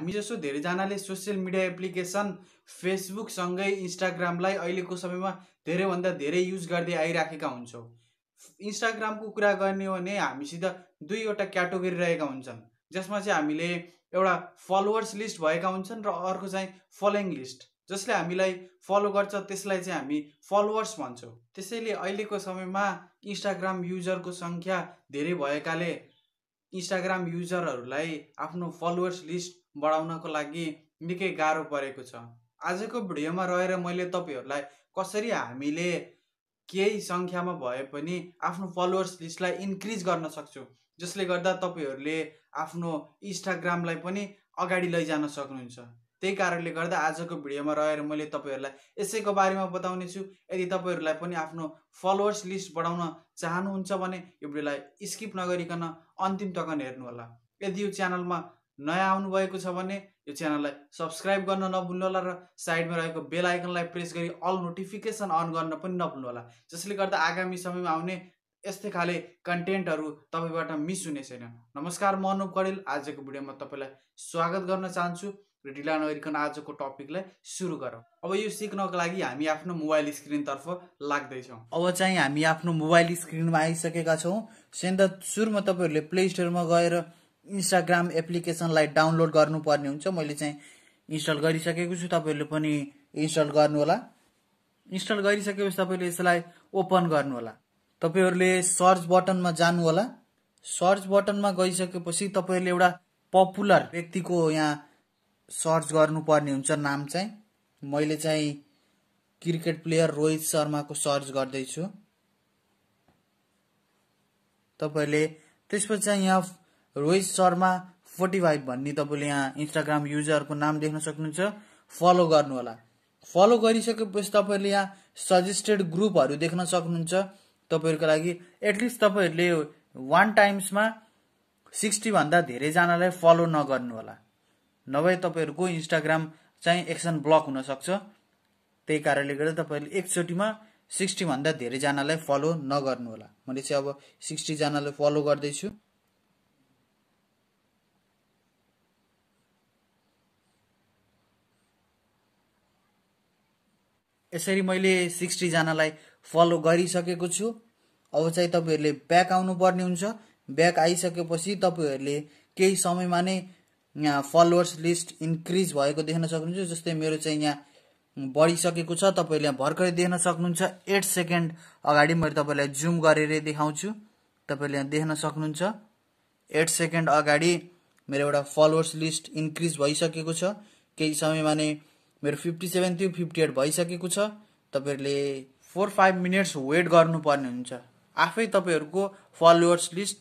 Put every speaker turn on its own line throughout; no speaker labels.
हामी जसो धेरैजनाले सोसियल मिडिया एप्लिकेसन फेसबुकसँगै इन्स्टाग्रामलाई अहिलेको समयमा धेरैभन्दा धेरै युज गर्दै आइराखेका हुन्छौँ इन्स्टाग्रामको कुरा गर्ने हो भने हामीसित दुईवटा क्याटेगोरी रहेका हुन्छन् जसमा चाहिँ हामीले एउटा फलोवर्स लिस्ट भएका हुन्छन् र अर्को चाहिँ फलोइङ लिस्ट जसले हामीलाई फलो गर्छ त्यसलाई चाहिँ हामी फलोवर्स भन्छौँ त्यसैले अहिलेको समयमा इन्स्टाग्राम युजरको सङ्ख्या धेरै भएकाले इन्स्टाग्राम युजरहरूलाई आफ्नो फलोवर्स लिस्ट बढाउनको लागि निकै गाह्रो परेको छ आजको भिडियोमा रहेर मैले तपाईँहरूलाई कसरी हामीले केही सङ्ख्यामा भए पनि आफ्नो फलोवर्स लिस्टलाई इन्क्रिज गर्न सक्छु जसले गर्दा तपाईँहरूले आफ्नो इन्स्टाग्रामलाई पनि अगाडि लैजान सक्नुहुन्छ त्यही कारणले गर्दा आजको भिडियोमा रहेर मैले तपाईँहरूलाई यसैको बारेमा बताउने छु यदि तपाईँहरूलाई पनि आफ्नो फलोवर्स लिस्ट बढाउन चाहनुहुन्छ भने यो भिडियोलाई स्किप नगरिकन अन्तिम हेर्नु हेर्नुहोला यदि यो च्यानलमा नयाँ आउनुभएको छ भने यो च्यानललाई सब्सक्राइब गर्न नभुल्नु होला र साइडमा रहेको बेल आइकनलाई प्रेस गरी अल नोटिफिकेसन अन गर्न पनि नभुल्नु होला जसले गर्दा आगामी समयमा आउने यस्तै खाले कन्टेन्टहरू तपाईँबाट मिस हुने छैन नमस्कार म अनुप कडेल आजको भिडियोमा तपाईँलाई स्वागत गर्न चाहन्छु र ढिला नगरिकन आजको टपिकलाई सुरु गरौँ अब यो सिक्नको लागि हामी आफ्नो मोबाइल स्क्रिनतर्फ लाग्दैछौँ अब चाहिँ हामी आफ्नो मोबाइल स्क्रिनमा आइसकेका छौँ सेन्दा सुरुमा तपाईँहरूले प्ले स्टोरमा गएर इन्स्टाग्राम एप्लिकेसनलाई डाउनलोड गर्नुपर्ने हुन्छ मैले चाहिँ इन्स्टल गरिसकेको छु तपाईँहरूले पनि इन्स्टल गर्नुहोला इन्स्टल गरिसकेपछि तपाईँले यसलाई ओपन गर्नुहोला तपाईँहरूले सर्च बटनमा जानुहोला सर्च बटनमा गइसकेपछि तपाईँहरूले एउटा पपुलर व्यक्तिको यहाँ सर्च गर्नुपर्ने हुन्छ नाम चाहिँ मैले चाहिँ क्रिकेट प्लेयर रोहित शर्माको सर्च गर्दैछु तपाईँहरूले त्यसपछि चाहिँ यहाँ रोहित शर्मा फोर्टी फाइभ भन्ने तपाईँले यहाँ इन्स्टाग्राम युजरको नाम देख्न सक्नुहुन्छ फलो गर्नुहोला फलो गरिसकेपछि तपाईँहरूले यहाँ सजेस्टेड ग्रुपहरू देख्न सक्नुहुन्छ तपाईँहरूको लागि एटलिस्ट तपाईँहरूले वान टाइम्समा सिक्सटीभन्दा धेरैजनालाई फलो नगर्नुहोला नभए तपाईँहरूको इन्स्टाग्राम चाहिँ एक्सन ब्लक हुनसक्छ त्यही कारणले गर्दा तपाईँहरूले एकचोटिमा सिक्सटीभन्दा धेरैजनालाई फलो नगर्नुहोला मैले चाहिँ अब सिक्सटीजनालाई फलो गर्दैछु यसरी मैले सिक्सटीजनालाई फलो गरिसकेको छु अब चाहिँ तपाईँहरूले ब्याक आउनुपर्ने हुन्छ ब्याक आइसकेपछि तपाईँहरूले केही समयमा नै यहाँ फलोवर्स लिस्ट इन्क्रिज भएको देख्न सक्नुहुन्छ जस्तै मेरो चाहिँ यहाँ बढिसकेको छ तपाईँहरूले यहाँ भर्खरै देख्न सक्नुहुन्छ एट सेकेन्ड अगाडि मैले तपाईँलाई जुम गरेर देखाउँछु तपाईँले यहाँ देख्न सक्नुहुन्छ एट सेकेन्ड अगाडि मेरो एउटा फलोवर्स लिस्ट इन्क्रिज भइसकेको छ केही समयमा नै मेरो फिफ्टी सेभेन थियो फिफ्टी एट भइसकेको छ तपाईँहरूले फोर फाइभ मिनट्स वेट गर्नुपर्ने हुन्छ आफै तपाईँहरूको फलोवर्स लिस्ट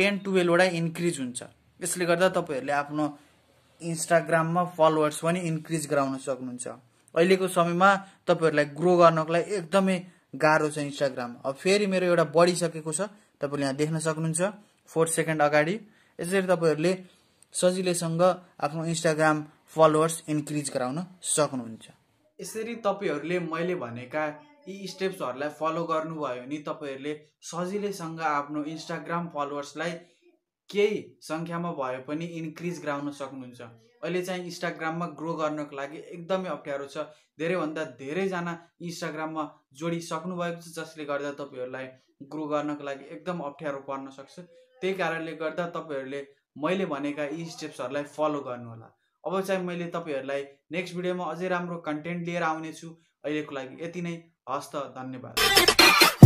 टेन टुवेल्भवटा इन्क्रिज हुन्छ यसले गर्दा तपाईँहरूले आफ्नो इन्स्टाग्राममा फलोवर्स पनि इन्क्रिज गराउन सक्नुहुन्छ अहिलेको समयमा तपाईँहरूलाई ग्रो गर्नको लागि एकदमै गाह्रो छ इन्स्टाग्राम अब फेरि मेरो एउटा बढिसकेको छ तपाईँहरूले यहाँ देख्न सक्नुहुन्छ फोर सेकेन्ड अगाडि यसरी तपाईँहरूले सजिलैसँग आफ्नो इन्स्टाग्राम फलोवर्स इन्क्रिज गराउन सक्नुहुन्छ यसरी तपाईँहरूले मैले भनेका यी स्टेप्सहरूलाई फलो गर्नुभयो भने तपाईँहरूले सजिलैसँग आफ्नो इन्स्टाग्राम फलोवर्सलाई केही सङ्ख्यामा भए पनि इन्क्रिज गराउन सक्नुहुन्छ अहिले चाहिँ इन्स्टाग्राममा ग्रो गर्नको लागि एकदमै अप्ठ्यारो छ धेरैभन्दा धेरैजना इन्स्टाग्राममा जोडिसक्नु भएको छ जसले गर्दा तपाईँहरूलाई ग्रो गर्नको लागि एकदम अप्ठ्यारो पर्न सक्छ त्यही कारणले गर्दा तपाईँहरूले मैले भनेका यी स्टेप्सहरूलाई फलो गर्नुहोला अब चाहिँ मैले तपाईँहरूलाई नेक्स्ट भिडियोमा अझै राम्रो कन्टेन्ट लिएर आउनेछु अहिलेको लागि यति नै हस्त धन्यवाद